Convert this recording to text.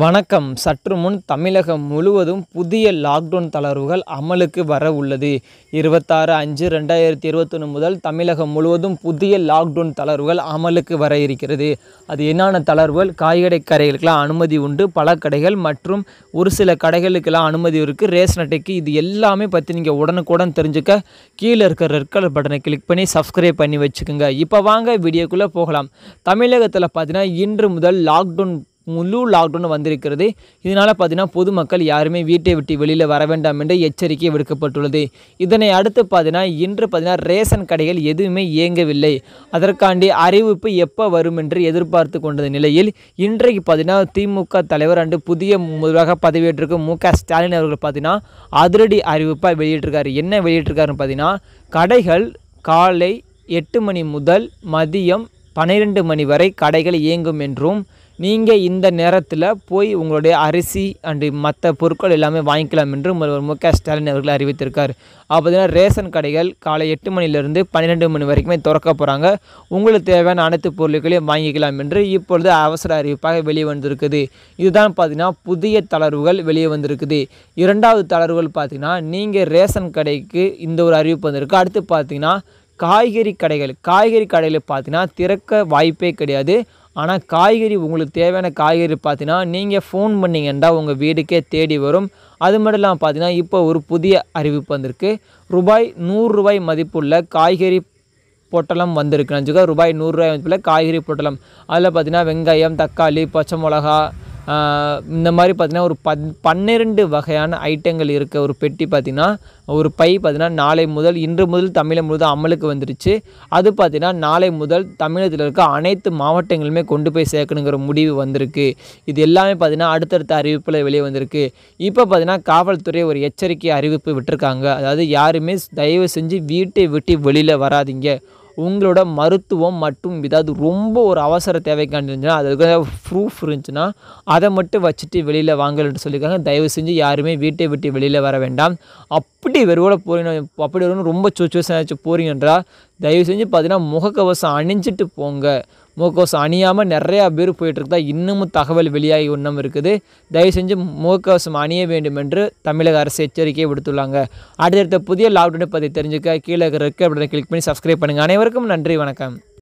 வணக்கம் சற்று முன் தமிழகம் முழுவதும் புதிய லாக்டவுன் தளர்வுகள் அமலுக்கு வர உள்ளது இருபத்தாறு அஞ்சு ரெண்டாயிரத்தி இருபத்தொன்று முதல் தமிழகம் முழுவதும் புதிய லாக்டவுன் தளர்வுகள் அமலுக்கு வர இருக்கிறது அது என்னென்ன தளர்வுகள் காய்கறி கடைகளுக்கெல்லாம் அனுமதி உண்டு பல கடைகள் மற்றும் ஒரு சில கடைகளுக்கெல்லாம் அனுமதி இருக்குது ரேஷன் அட்டைக்கு இது எல்லாமே பற்றி நீங்கள் உடனுக்குடன் தெரிஞ்சுக்க கீழே இருக்கிற ரெட் கலர் பட்டனை கிளிக் பண்ணி சப்ஸ்கிரைப் பண்ணி வச்சுக்கோங்க இப்போ வாங்க வீடியோக்குள்ளே போகலாம் தமிழகத்தில் பார்த்தீங்கன்னா இன்று முதல் லாக்டவுன் முழு லாக்டவுன் வந்திருக்கிறது இதனால் பார்த்தீங்கன்னா பொதுமக்கள் யாருமே வீட்டை விட்டு வெளியில் வர வேண்டாம் என்று எச்சரிக்கை விடுக்கப்பட்டுள்ளது இதனை அடுத்து பார்த்தீங்கன்னா இன்று பார்த்தீங்கன்னா ரேஷன் கடைகள் எதுவுமே இயங்கவில்லை அதற்காண்டி அறிவிப்பு எப்போ வரும் என்று எதிர்பார்த்து கொண்ட நிலையில் இன்றைக்கு பார்த்தீங்கன்னா திமுக தலைவர் அண்டு புதிய முதலாக பதவியேற்றிருக்கும் மு க ஸ்டாலின் அவர்கள் பார்த்தீங்கன்னா அதிரடி அறிவிப்பாக வெளியிட்டிருக்காரு என்ன வெளியிட்டிருக்காருன்னு பார்த்தீங்கன்னா கடைகள் காலை எட்டு மணி முதல் மதியம் பன்னிரெண்டு மணி வரை கடைகள் இயங்கும் என்றும் நீங்கள் இந்த நேரத்தில் போய் உங்களுடைய அரிசி அண்டு மற்ற பொருட்கள் எல்லாமே வாங்கிக்கலாம் என்று முதல்வர் மு க ஸ்டாலின் அவர்கள் அறிவித்திருக்கார் அப்போ ரேஷன் கடைகள் காலை எட்டு மணிலிருந்து பன்னிரெண்டு மணி வரைக்குமே திறக்க போகிறாங்க உங்களுக்கு தேவையான அனைத்து பொருட்களையும் வாங்கிக்கலாம் என்று இப்பொழுது அவசர அறிவிப்பாக வெளியே வந்திருக்குது இதுதான் பார்த்திங்கன்னா புதிய தளர்வுகள் வெளியே வந்திருக்குது இரண்டாவது தளர்வுகள் பார்த்திங்கன்னா நீங்கள் ரேஷன் கடைக்கு இந்த ஒரு அறிவிப்பு வந்திருக்கு அடுத்து பார்த்திங்கன்னா காய்கறி கடைகள் காய்கறி கடையில் பார்த்திங்கன்னா திறக்க வாய்ப்பே கிடையாது ஆனால் காய்கறி உங்களுக்கு தேவையான காய்கறி பார்த்தீங்கன்னா நீங்கள் ஃபோன் பண்ணிங்கன்னா உங்கள் வீடுக்கே தேடி வரும் அது மட்டும் இல்லாமல் பார்த்தீங்கன்னா இப்போ ஒரு புதிய அறிவிப்பு வந்திருக்கு ரூபாய் நூறுரூபாய் மதிப்புள்ள காய்கறி பொட்டலம் வந்திருக்கு நினச்சிக்கோ ரூபாய் நூறுரூவாய் மதிப்புள்ள காய்கறி பொட்டலம் அதில் பார்த்தீங்கன்னா வெங்காயம் தக்காளி பச்சை மிளகா இந்த மாதிரி பார்த்திங்கன்னா ஒரு பத் பன்னிரெண்டு வகையான ஐட்டங்கள் இருக்க ஒரு பெட்டி பார்த்திங்கன்னா ஒரு பை பார்த்திங்கன்னா நாளை முதல் இன்று முதல் தமிழை முழுதும் அமலுக்கு வந்துருச்சு அது பார்த்திங்கன்னா நாளை முதல் தமிழகத்தில் இருக்க அனைத்து மாவட்டங்களுமே கொண்டு போய் சேர்க்கணுங்கிற முடிவு வந்திருக்கு இது எல்லாமே பார்த்திங்கன்னா அடுத்தடுத்த அறிவிப்பில் வெளியே வந்திருக்கு இப்போ பார்த்திங்கன்னா காவல்துறை ஒரு எச்சரிக்கை அறிவிப்பு விட்டுருக்காங்க அதாவது யாருமே தயவு செஞ்சு வீட்டை விட்டு வெளியில் வராதிங்க உங்களோட மருத்துவம் மற்றும் ஏதாவது ரொம்ப ஒரு அவசர தேவைக்காண்டி இருந்துச்சுன்னா அதுக்கு ப்ரூஃப் இருந்துச்சுன்னா அதை மட்டும் வச்சுட்டு வெளியில் வாங்கலன்னு சொல்லியிருக்காங்க தயவு செஞ்சு யாருமே வீட்டை விட்டு வெளியில் வர வேண்டாம் அப்படி வெறுவோட போறீங்க அப்படி வரும்னு ரொம்ப சுச்சுவேஷன் ஆச்சு போகிறீங்கன்றா தயவு செஞ்சு பார்த்தீங்கன்னா முகக்கவசம் அணிஞ்சிட்டு போங்க முகக்கவசம் அணியாமல் நிறையா பேர் போயிட்டுருக்குதா இன்னமும் தகவல் வெளியாகி இன்னும் இருக்குது தயவு செஞ்சு முகக்கவசம் அணிய வேண்டும் என்று தமிழக அரசு எச்சரிக்கையை விடுத்துள்ளாங்க அடுத்தடுத்த புதிய லாக்டவுனை பற்றி தெரிஞ்சுக்க கீழே இருக்க அப்படின்னு கிளிக் பண்ணி சப்ஸ்கிரைப் பண்ணுங்கள் அனைவருக்கும் நன்றி வணக்கம்